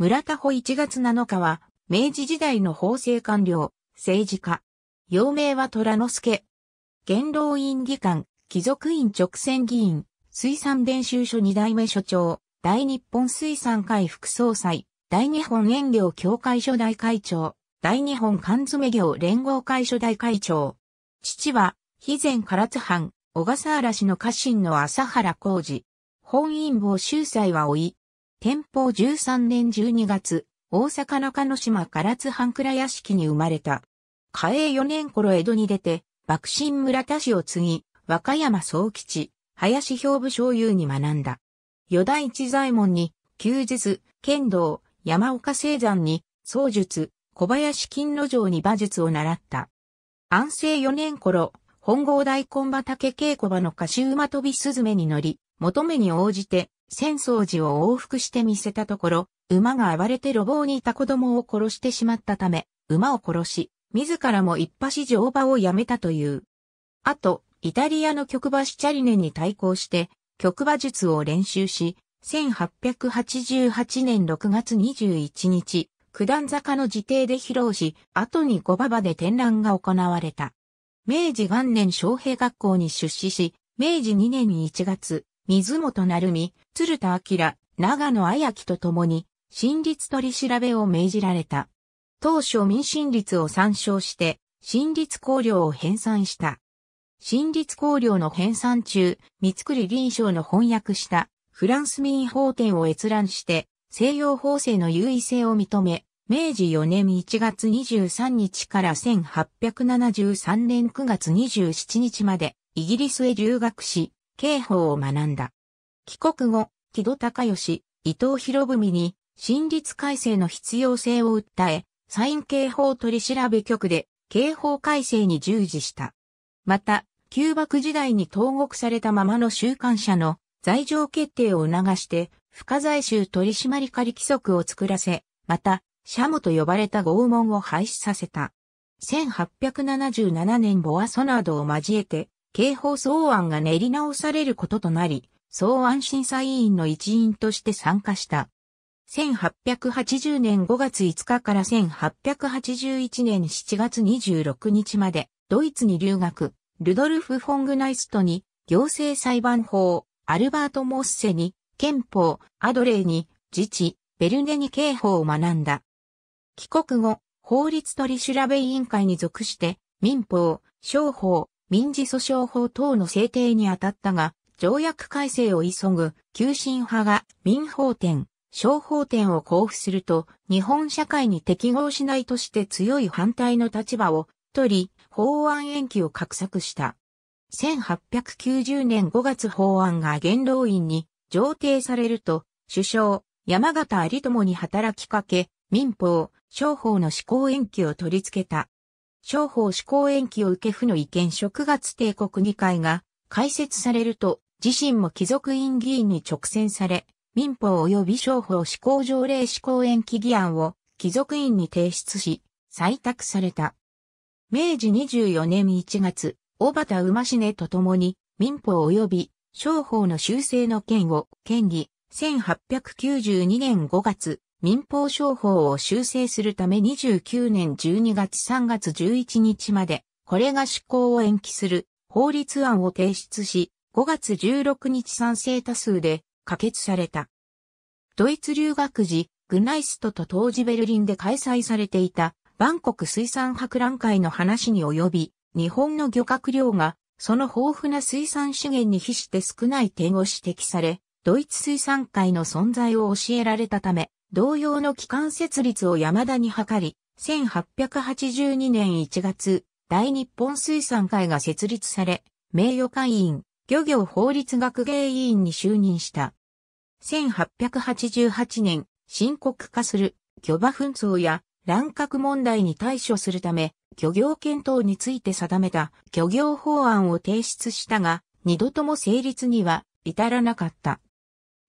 村田穂1月7日は、明治時代の法制官僚、政治家。幼名は虎之助。元老院議官、貴族院直選議員、水産伝習所二代目所長、大日本水産会副総裁、大日本園業協会所大会長、大日本缶詰業連合会所大会長。父は、肥前唐津藩、小笠原氏の家臣の朝原浩二。本院坊秀才は老い、天保13年12月、大阪中野島唐津半倉屋敷に生まれた。嘉永4年頃江戸に出て、幕臣村田氏を継ぎ、和歌山総吉、林兵部醤油に学んだ。四大一左衛門に、休日、剣道、山岡聖山に、僧術、小林金之城に馬術を習った。安政4年頃、本郷大根畑稽古場の菓子馬飛び雀に乗り、求めに応じて、戦争時を往復して見せたところ、馬が暴れて路傍にいた子供を殺してしまったため、馬を殺し、自らも一発乗馬をやめたという。あと、イタリアの曲馬シチャリネに対抗して、曲馬術を練習し、1888年6月21日、九段坂の自邸で披露し、後に五馬場で展覧が行われた。明治元年昌平学校に出資し、明治2年1月、水本成美、鶴田明、長野綾樹と共に、新立取り調べを命じられた。当初民新立を参照して、新立綱領を編纂した。新立綱領の編纂中、三つ栗臨床の翻訳したフランス民法典を閲覧して、西洋法制の優位性を認め、明治4年1月23日から1873年9月27日までイギリスへ留学し、刑法を学んだ。帰国後、木戸隆義、伊藤博文に、真律改正の必要性を訴え、サイン刑法取調局で、刑法改正に従事した。また、旧幕時代に投獄されたままの習慣者の罪状決定を促して、不可罪囚取締り仮規則を作らせ、また、シャムと呼ばれた拷問を廃止させた。1877年ボアソナードを交えて、刑法草案が練り直されることとなり、草案審査委員の一員として参加した。1880年5月5日から1881年7月26日まで、ドイツに留学、ルドルフ・フォングナイストに、行政裁判法、アルバート・モッセに、憲法、アドレーに、自治、ベルネに刑法を学んだ。帰国後、法律取調べ委員会に属して、民法、商法、民事訴訟法等の制定にあたったが、条約改正を急ぐ、急進派が民法典、商法典を交付すると、日本社会に適合しないとして強い反対の立場を取り、法案延期を画策した。1890年5月法案が元老院に上呈されると、首相、山形有友に働きかけ、民法、商法の施行延期を取り付けた。商法施行延期を受け府の意見職月帝国議会が開設されると、自身も貴族院議員に直選され、民法及び商法施行条例施行延期議案を貴族院に提出し、採択された。明治24年1月、小畑馬氏と共に民法及び商法の修正の件を県議1892年5月民法商法を修正するため29年12月3月11日まで、これが施行を延期する法律案を提出し、5月16日賛成多数で可決された。ドイツ留学時、グナイストと当時ベルリンで開催されていた万国水産博覧会の話に及び、日本の漁獲量がその豊富な水産資源に比して少ない点を指摘され、ドイツ水産界の存在を教えられたため、同様の機関設立を山田に図り、1882年1月、大日本水産会が設立され、名誉会員、漁業法律学芸委員に就任した。1888年、深刻化する漁場紛争や乱獲問題に対処するため、漁業検討について定めた漁業法案を提出したが、二度とも成立には至らなかった。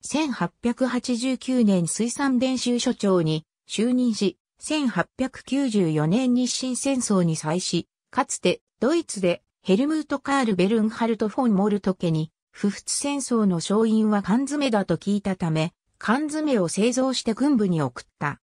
1889年水産練習所長に就任し、1894年日清戦争に際し、かつてドイツでヘルムート・カール・ベルンハルト・フォン・モルト家に、不仏戦争の勝因は缶詰だと聞いたため、缶詰を製造して軍部に送った。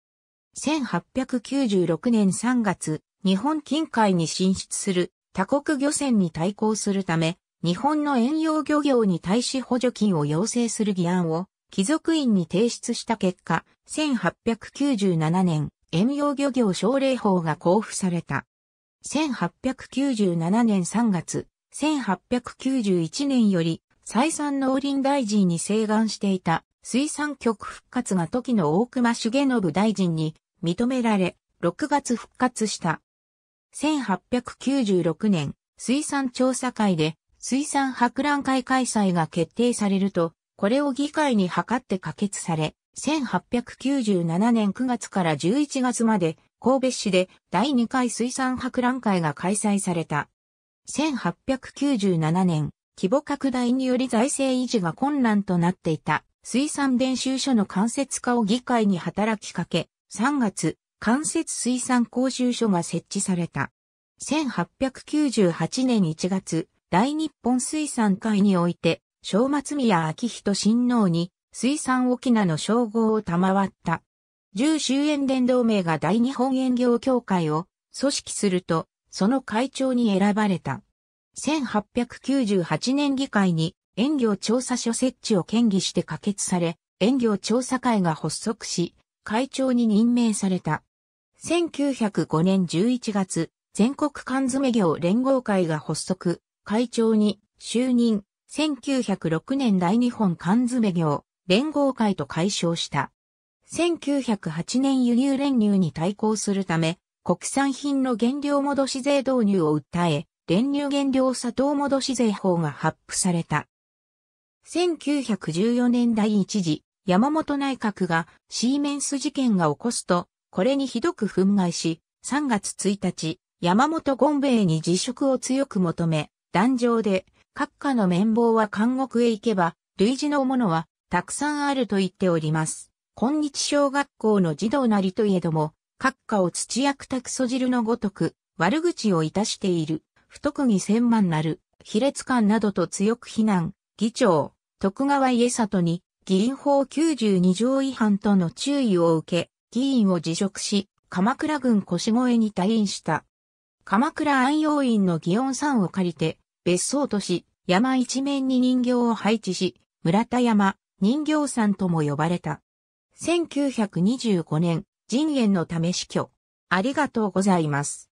1896年3月、日本近海に進出する他国漁船に対抗するため、日本の遠洋漁業に対し補助金を要請する議案を貴族院に提出した結果、1897年、遠洋漁業奨励法が交付された。1897年3月、1891年より、再三農林大臣に請願していた水産局復活が時の大隈重信大臣に認められ、6月復活した。1896年、水産調査会で水産博覧会開催が決定されると、これを議会に諮って可決され、1897年9月から11月まで神戸市で第2回水産博覧会が開催された。1897年、規模拡大により財政維持が困難となっていた水産伝習所の間接化を議会に働きかけ、3月、間接水産講習所が設置された。1898年1月、大日本水産会において、正松宮昭仁親王に水産沖縄の称号を賜った。十周縁伝道名が大日本園業協会を組織すると、その会長に選ばれた。1898年議会に園業調査所設置を建議して可決され、園業調査会が発足し、会長に任命された。1905年11月、全国缶詰業連合会が発足、会長に就任、1906年大日本缶詰業連合会と解消した。1908年輸入連入に対抗するため、国産品の原料戻し税導入を訴え、連入原料砂糖戻し税法が発布された。1914年第一次山本内閣がシーメンス事件が起こすと、これにひどく憤慨し、3月1日、山本権兵衛に辞職を強く求め、壇上で、閣下の綿棒は監獄へ行けば、類似のものは、たくさんあると言っております。今日小学校の児童なりといえども、閣下を土役くたくそ汁のごとく、悪口をいたしている、不特技千万なる、卑劣感などと強く非難、議長、徳川家里に、議員法92条違反との注意を受け、議員を辞職し、鎌倉軍腰越に退院した。鎌倉安養院の祇園さんを借りて、別荘とし、山一面に人形を配置し、村田山、人形山とも呼ばれた。1925年、人縁のため死去。ありがとうございます。